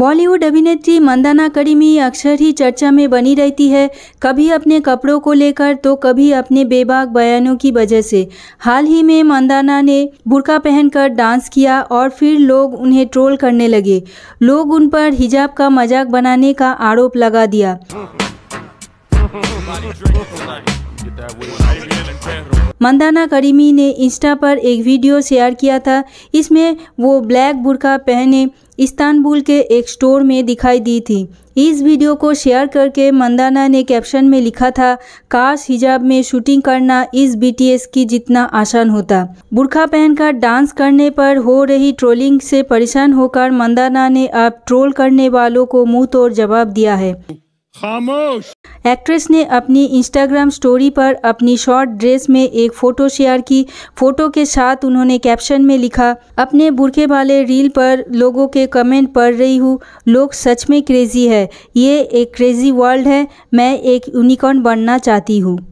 बॉलीवुड अभिनेत्री मंदाना करीमी अक्सर ही चर्चा में बनी रहती है कभी अपने कपड़ों को लेकर तो कभी अपने बेबाक बयानों की वजह से हाल ही में मंदाना ने बुरका पहनकर डांस किया और फिर लोग उन्हें ट्रोल करने लगे लोग उन पर हिजाब का मजाक बनाने का आरोप लगा दिया मंदाना करीमी ने इंस्टा पर एक वीडियो शेयर किया था इसमें वो ब्लैक बुरका पहने इस्तानबुल के एक स्टोर में दिखाई दी थी इस वीडियो को शेयर करके मंदाना ने कैप्शन में लिखा था काश हिजाब में शूटिंग करना इस बीटीएस की जितना आसान होता बुरखा पहनकर डांस करने पर हो रही ट्रोलिंग से परेशान होकर मंदाना ने अब ट्रोल करने वालों को मुंह तोड़ जवाब दिया है खामोश एक्ट्रेस ने अपनी इंस्टाग्राम स्टोरी पर अपनी शॉर्ट ड्रेस में एक फ़ोटो शेयर की फ़ोटो के साथ उन्होंने कैप्शन में लिखा अपने बुरखे वाले रील पर लोगों के कमेंट पढ़ रही हूँ लोग सच में क्रेज़ी है ये एक क्रेज़ी वर्ल्ड है मैं एक यूनिकॉर्न बनना चाहती हूँ